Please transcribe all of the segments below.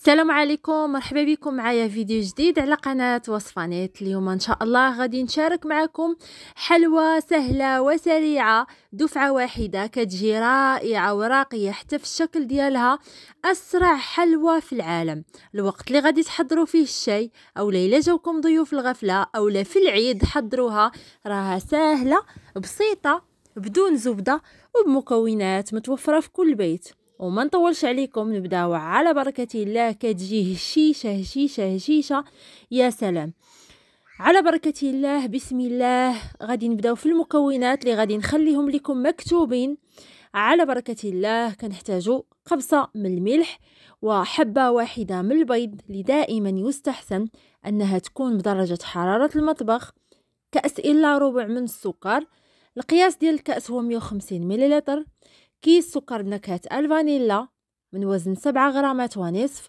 السلام عليكم مرحبا بكم معايا فيديو جديد على قناة وصفانيت اليوم ان شاء الله غادي نشارك معكم حلوى سهلة وسريعة دفعة واحدة كتجي رائعة وراقية حتى في الشكل ديالها اسرع حلوى في العالم الوقت اللي غادي تحضروا فيه الشاي او ليلة جوكم ضيوف الغفلة او لا في العيد حضروها راها سهلة بسيطة بدون زبدة وبمكونات متوفرة في كل بيت وما نطولش عليكم نبداو على بركة الله كتجي هشيشة هشيشة هشيشة يا سلام على بركة الله بسم الله غادي نبداو في المكونات اللي غادي نخليهم لكم مكتوبين على بركة الله كنحتاجو قبصة من الملح وحبة واحدة من البيض لدائما يستحسن أنها تكون بدرجة حرارة المطبخ كأس إلا ربع من السكر القياس ديال الكأس هو 150 مليلتر كيس سكر بنكهة الفانيلا من وزن 7 غرامات ونصف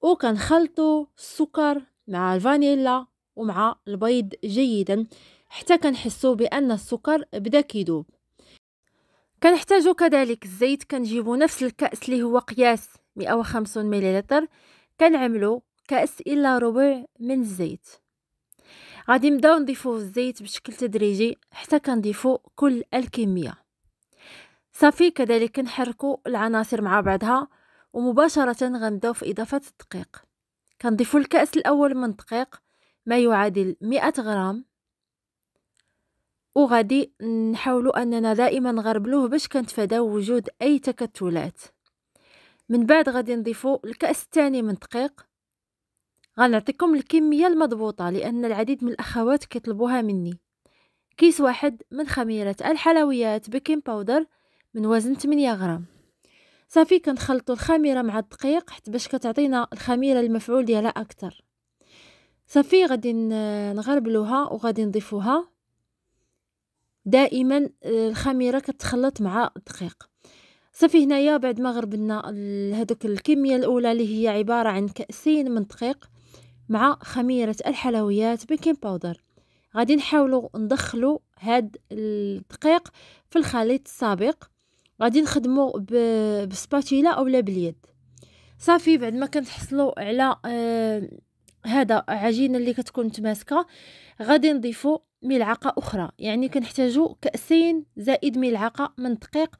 وكنخلطوا السكر مع الفانيلا ومع البيض جيدا حتى كنحسو بأن السكر بدا كيدوب كنحتاجو كذلك الزيت كنجيبو نفس الكأس اللي هو قياس 150 مليلتر كنعملو كأس إلا ربع من الزيت غادي نبداو نضيفو الزيت بشكل تدريجي حتى كنضيفو كل الكميه صافي كذلك نحركو العناصر مع بعضها ومباشرة غنبداو في إضافة الدقيق كنضيفو الكأس الأول من الدقيق ما يعادل 100 غرام وغادي نحاولو أننا دائما نغربلوه باش كنتفاداو وجود أي تكتلات من بعد غادي نضيفو الكأس الثاني من الدقيق غنعطيكم الكمية المضبوطة لأن العديد من الأخوات كيطلبوها مني كيس واحد من خميرة الحلويات بيكنج باودر من وزن 8 غرام صافي كنخلطوا الخميره مع الدقيق حتى باش كتعطينا الخميره المفعول ديالها اكثر صافي غادي نغربلوها وغادي نضيفوها دائما آه، الخميره كتخلط مع الدقيق صافي هنايا بعد ما غربلنا هذوك الكميه الاولى اللي هي عباره عن كاسين من الدقيق مع خميره الحلويات بيكنج باودر غادي نحاولوا ندخلوا هاد الدقيق في الخليط السابق غادي نخدمو بسباتيلا اولا باليد صافي بعد ما كنتحصلوا على آه هذا عجينه اللي كتكون متماسكه غادي نضيفو ملعقه اخرى يعني كنحتاجو كاسين زائد ملعقه من الدقيق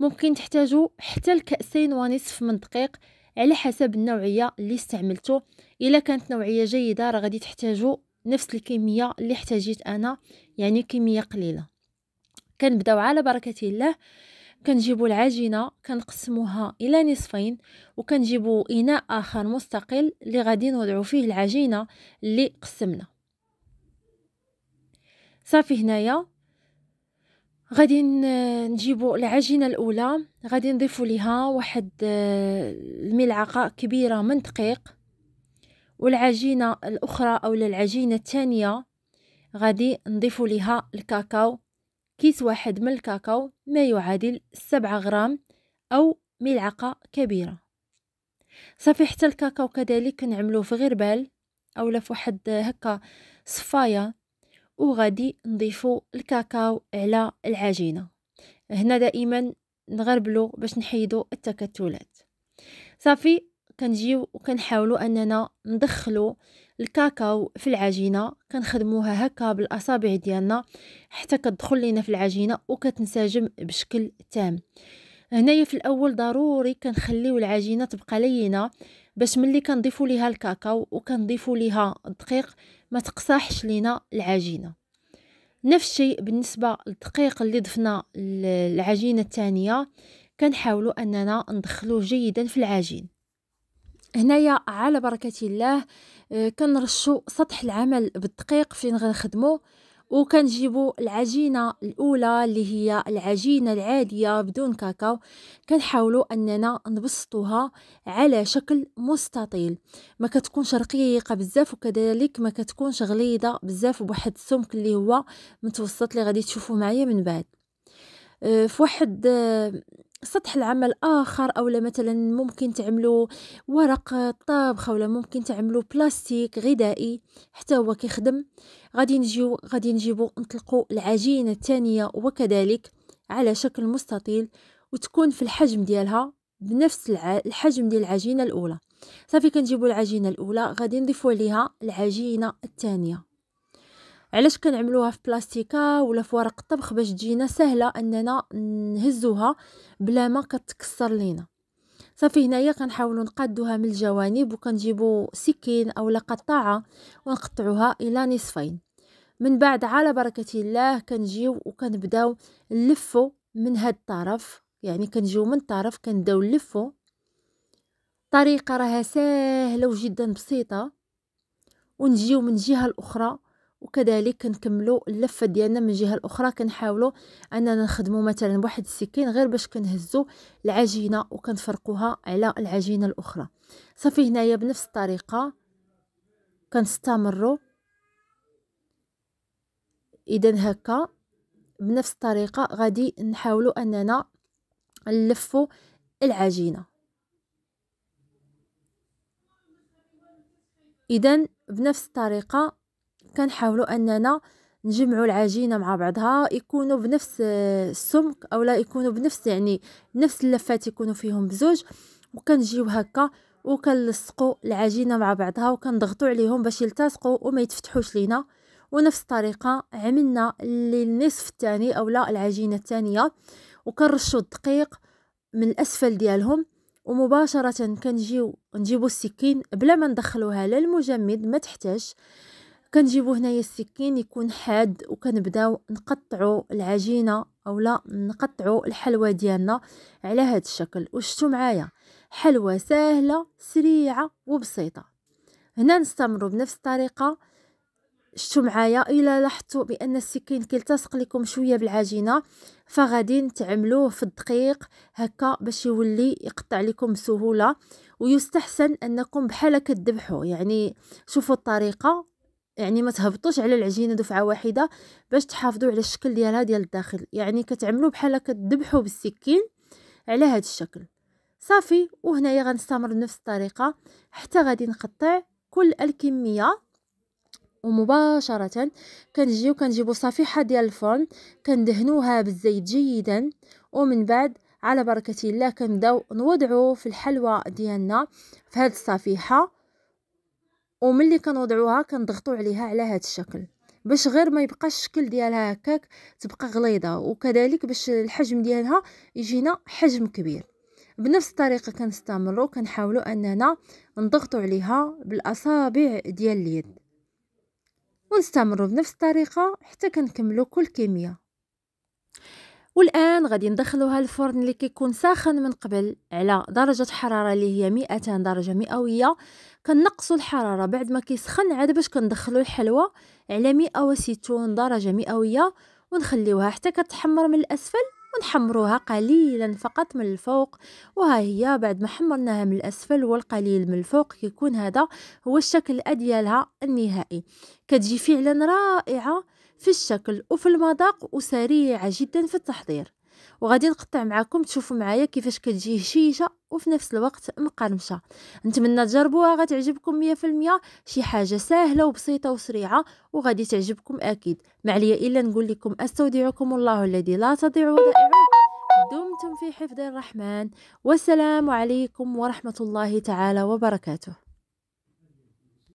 ممكن تحتاجو حتى الكاسين ونصف من الدقيق على حسب النوعيه اللي استعملتو الا كانت نوعيه جيده راه غادي تحتاجو نفس الكميه اللي احتاجيت انا يعني كميه قليله كنبداو على بركه الله كنجيبو العجينه كنقسموها الى نصفين وكنجيبو اناء اخر مستقل اللي غادي نوضعو فيه العجينه اللي قسمنا صافي هنايا غادي نجيبو العجينه الاولى غادي نضيفو ليها واحد الملعقه آه، كبيره من دقيق والعجينه الاخرى او العجينه الثانيه غادي نضيفو ليها الكاكاو كيس واحد من الكاكاو ما يعادل 7 غرام أو ملعقة كبيرة صافي حتى الكاكاو كذلك كنعملوه في غربال أولا في واحد هكا صفاية وغادي نضيفو الكاكاو على العجينة هنا دائما نغربلو باش نحيدو التكتلات صافي كنجيو وكنحاولو اننا ندخلو الكاكاو في العجينه كنخدموها هكا بالاصابع ديالنا حتى كتدخل لينا في العجينه وكتنسجم بشكل تام هنايا في الاول ضروري كنخليو العجينه تبقى لينه باش ملي كنضيفو ليها الكاكاو وكنضيفو ليها الدقيق ما تقصحش لينا العجينه نفس الشيء بالنسبه للدقيق اللي ضفنا العجينه الثانيه كنحاولوا اننا ندخلوه جيدا في العجين هنايا على بركه الله آه، كنرشو سطح العمل بالدقيق فين غنخدمو وكنجيبو العجينه الاولى اللي هي العجينه العاديه بدون كاكاو كنحاولو اننا نبسطوها على شكل مستطيل ما كتكونش رقيقه بزاف وكذلك ما كتكونش غليظه بزاف بواحد السمك اللي هو متوسط اللي غادي تشوفوه معايا من بعد آه، في واحد آه، سطح العمل اخر او مثلا ممكن تعملوا ورق طابخ ولا ممكن تعملوا بلاستيك غذائي حتى هو كيخدم غادي نجيو غادي نجيبو نطلقوا العجينه الثانيه وكذلك على شكل مستطيل وتكون في الحجم ديالها بنفس الحجم ديال العجينه الاولى صافي كنجيبوا العجينه الاولى غادي نضيفوا ليها العجينه الثانيه علاش كنعملوها في بلاستيكه ولا في ورق الطبخ باش تجينا سهله اننا نهزوها بلا ما كتكسر لينا صافي هنايا كنحاولوا نقادوها من الجوانب وكنجيبوا سكين اولا قطاعه ونقطعوها الى نصفين من بعد على بركه الله كنجيو وكنبداو نلفو من هاد الطرف يعني كنجيو من طرف كنبداو نلفو طريقه راها سهله وجدا بسيطه ونجيو من الجهه الاخرى وكذلك كنكملوا اللفه ديالنا من الجهه الاخرى كنحاولوا اننا نخدموا مثلا واحد السكين غير باش كنهزوا العجينه وكنفرقوها على العجينه الاخرى صافي هنايا بنفس الطريقه كنستمروا اذا هكا بنفس الطريقه غادي نحاولوا اننا نلفوا العجينه اذا بنفس الطريقه كنحاولوا اننا نجمعوا العجينه مع بعضها يكونوا بنفس آه، السمك اولا يكونوا بنفس يعني نفس اللفات يكونوا فيهم بزوج وكنجيو هكا وكنلصقوا العجينه مع بعضها وكنضغطوا عليهم باش يلتصقوا وما يتفتحوش لينا ونفس الطريقه عملنا للنصف الثاني اولا العجينه الثانيه وكنرشوا الدقيق من الاسفل ديالهم ومباشره كنجيو نجيبو السكين بلا ما ندخلوها للمجمد ما تحتاج كنجيبو هنايا السكين يكون حاد وكنبداو نقطعو العجينه اولا نقطعو الحلوى ديالنا على هذا الشكل وشتو معايا حلوى سهله سريعه وبسيطه هنا نستمروا بنفس الطريقه شتو معايا الا لاحظتوا بان السكين كيلتصق لكم شويه بالعجينه فغادي تعملوه في الدقيق هكا باش يولي يقطع لكم بسهوله ويستحسن انكم بحال كتذبحوا يعني شوفوا الطريقه يعني ما تهبطوش على العجينه دفعه واحده باش تحافظوا على الشكل ديالها ديال الداخل يعني كتعملوا بحال كتذبحوا بالسكين على هذا الشكل صافي وهنايا غنستمر بنفس الطريقه حتى غادي نقطع كل الكميه ومباشرة كنجيو كنجيبو صفيحة ديال الفرن كندهنوها بالزيت جيدا ومن بعد على بركة الله كنبداو نوضعو في الحلوى ديالنا في هاد الصفيحة وملي كنوضعوها كنضغطو عليها على هذا الشكل باش غير ما يبقاش الشكل ديالها هكاك تبقى غليظه وكذلك باش الحجم ديالها يجينا حجم كبير بنفس الطريقه كنستمروا كنحاولوا اننا نضغطوا عليها بالاصابع ديال اليد ونستمروا بنفس الطريقه حتى كنكملوا كل كميه والان غادي ندخلوها الفرن اللي كيكون ساخن من قبل على درجه حراره اللي هي 200 درجه مئويه كنقصوا الحراره بعد ما كيسخن عاد باش كندخلوا الحلوى على 160 درجه مئويه ونخليوها حتى كتحمر من الاسفل ونحمروها قليلا فقط من الفوق وها هي بعد ما حمرناها من الاسفل والقليل من الفوق كيكون هذا هو الشكل ديالها النهائي كتجي فعلا رائعه في الشكل وفي المذاق وسريعة جدا في التحضير وغادي نقطع معكم تشوفوا معايا كيفاش كتجي هشيشه وفي نفس الوقت مقرمشه نتمنى تجربوها غتعجبكم مية في المية شي حاجه سهله وبسيطه وسريعه وغادي تعجبكم اكيد ما عليا الا نقول لكم استودعكم الله الذي لا تضيع ودائعه دمتم في حفظ الرحمن والسلام عليكم ورحمه الله تعالى وبركاته